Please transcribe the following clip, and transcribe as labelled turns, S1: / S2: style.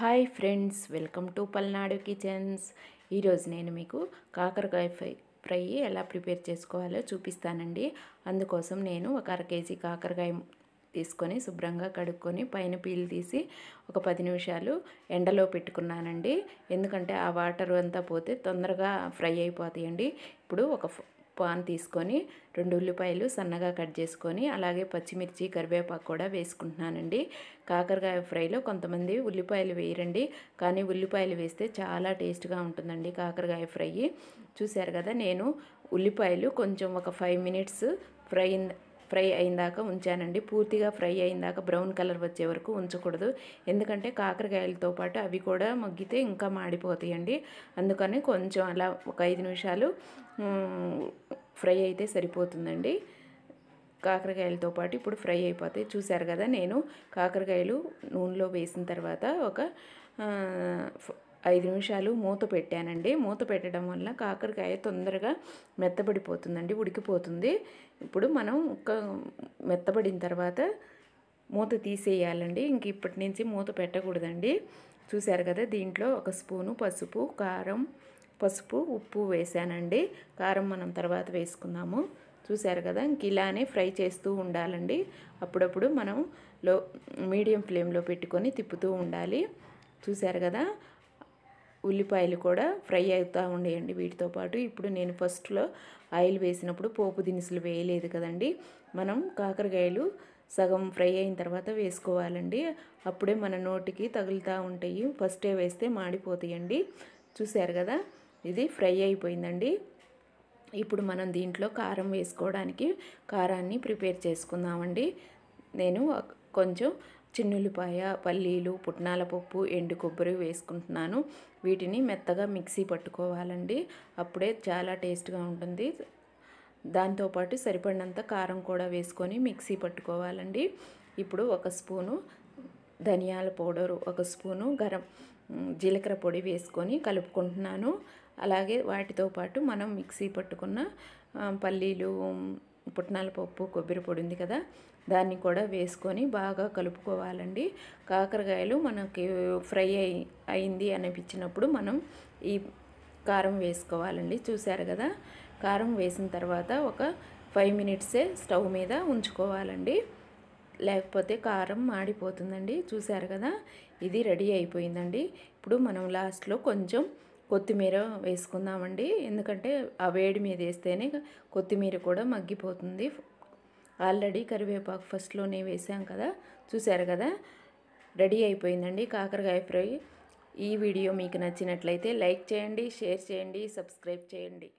S1: hi friends welcome to Palnadu kitchens ఈరోజు నేను మీకు కాకరకాయ ఫ్రై ఫ్రై ఎలా ప్రిపేర్ చేసుకోవాలో చూపిస్తానండి అందుకోసం నేను ఒక అర కేజీ కాకరకాయ తీసుకొని శుభ్రంగా కడుక్కొని పైన పీల్ తీసి ఒక పది నిమిషాలు ఎండలో పెట్టుకున్నానండి ఎందుకంటే ఆ వాటర్ అంతా పోతే తొందరగా ఫ్రై అయిపోతాయండి ఇప్పుడు ఒక పాన్ తీసుకొని రెండు ఉల్లిపాయలు సన్నగా కట్ చేసుకొని అలాగే పచ్చిమిర్చి కరివేపాకు కూడా వేసుకుంటున్నానండి కాకరకాయ ఫ్రైలో కొంతమంది ఉల్లిపాయలు వేయరండి కానీ ఉల్లిపాయలు వేస్తే చాలా టేస్ట్గా ఉంటుందండి కాకరకాయ ఫ్రై చూశారు కదా నేను ఉల్లిపాయలు కొంచెం ఒక ఫైవ్ మినిట్స్ ఫ్రై ఫ్రై అయిందాక ఉంచానండి పూర్తిగా ఫ్రై అయిందాక బ్రౌన్ కలర్ వచ్చే వరకు ఉంచకూడదు ఎందుకంటే కాకరకాయలతో పాటు అవి కూడా మగ్గితే ఇంకా మాడిపోతాయండి అందుకని కొంచెం అలా ఒక ఐదు నిమిషాలు ఫ్రై అయితే సరిపోతుందండి కాకరకాయలతో పాటు ఇప్పుడు ఫ్రై అయిపోతాయి చూశారు కదా నేను కాకరకాయలు నూనెలో వేసిన తర్వాత ఒక ఐదు నిమిషాలు మూత పెట్టానండి మూత పెట్టడం వల్ల కాకరకాయ తొందరగా మెత్తబడిపోతుందండి ఉడికిపోతుంది ఇప్పుడు మనం ఒక మెత్తబడిన తర్వాత మూత తీసేయాలండి ఇంక ఇప్పటి నుంచి మూత పెట్టకూడదండి చూశారు కదా దీంట్లో ఒక స్పూను పసుపు కారం పసుపు ఉప్పు వేసానండి కారం మనం తర్వాత వేసుకుందాము చూశారు కదా ఇంక ఇలానే ఫ్రై చేస్తూ ఉండాలండి అప్పుడప్పుడు మనం లో మీడియం ఫ్లేమ్లో పెట్టుకొని తిప్పుతూ ఉండాలి చూశారు కదా ఉల్లిపాయలు కూడా ఫ్రై అవుతూ ఉండేయండి వీటితో పాటు ఇప్పుడు నేను ఫస్ట్లో ఆయిల్ వేసినప్పుడు పోపు దినుసులు వేయలేదు కదండి మనం కాకరకాయలు సగం ఫ్రై అయిన తర్వాత వేసుకోవాలండి అప్పుడే మన నోటికి తగులుతూ ఉంటాయి ఫస్టే వేస్తే మాడిపోతాయండి చూశారు కదా ఇది ఫ్రై అయిపోయిందండి ఇప్పుడు మనం దీంట్లో కారం వేసుకోవడానికి కారాన్ని ప్రిపేర్ చేసుకుందామండి నేను కొంచెం చిన్నుల్లిపాయ పల్లీలు పుట్నాల పప్పు ఎండు కొబ్బరి వేసుకుంటున్నాను వీటిని మెత్తగా మిక్సీ పట్టుకోవాలండి అప్పుడే చాలా టేస్ట్గా ఉంటుంది దాంతోపాటు సరిపడినంత కారం కూడా వేసుకొని మిక్సీ పట్టుకోవాలండి ఇప్పుడు ఒక స్పూను ధనియాల పౌడరు ఒక స్పూను గరం జీలకర్ర పొడి వేసుకొని కలుపుకుంటున్నాను అలాగే వాటితో పాటు మనం మిక్సీ పట్టుకున్న పల్లీలు పుట్నాల పప్పు కొబ్బరి పొడి ఉంది కదా దాన్ని కూడా వేసుకొని బాగా కలుపుకోవాలండి కాకరకాయలు మనకి ఫ్రై అయి అయింది అనిపించినప్పుడు మనం ఈ కారం వేసుకోవాలండి చూశారు కదా కారం వేసిన తర్వాత ఒక ఫైవ్ మినిట్సే స్టవ్ మీద ఉంచుకోవాలండి లేకపోతే కారం మాడిపోతుందండి చూశారు కదా ఇది రెడీ అయిపోయిందండి ఇప్పుడు మనం లాస్ట్లో కొంచెం కొత్తిమీర వేసుకుందామండి ఎందుకంటే ఆ వేడి మీద వేస్తేనే కొత్తిమీర కూడా మగ్గిపోతుంది ఆల్రెడీ కరివేపాకు ఫస్ట్లోనే వేసాం కదా చూశారు కదా రెడీ అయిపోయిందండి కాకరకాయ ఫ్రై ఈ వీడియో మీకు నచ్చినట్లయితే లైక్ చేయండి షేర్ చేయండి సబ్స్క్రైబ్ చేయండి